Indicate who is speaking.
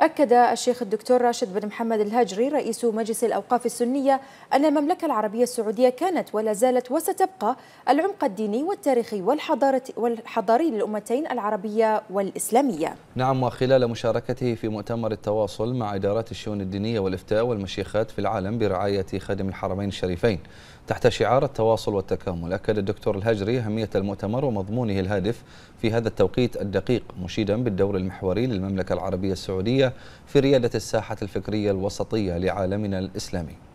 Speaker 1: أكد الشيخ الدكتور راشد بن محمد الهجري رئيس مجلس الأوقاف السنية أن المملكة
Speaker 2: العربية السعودية كانت ولا زالت وستبقى العمق الديني والتاريخي والحضاري للأمتين العربية والإسلامية
Speaker 3: نعم وخلال مشاركته في مؤتمر التواصل مع إدارات الشؤون الدينية والإفتاء والمشيخات في العالم برعاية خادم الحرمين الشريفين تحت شعار التواصل والتكامل أكد الدكتور الهجري أهمية المؤتمر ومضمونه الهادف في هذا التوقيت الدقيق مشيدا بالدور المحوري للمملكة العربية السعودية في ريادة الساحة الفكرية الوسطية لعالمنا الإسلامي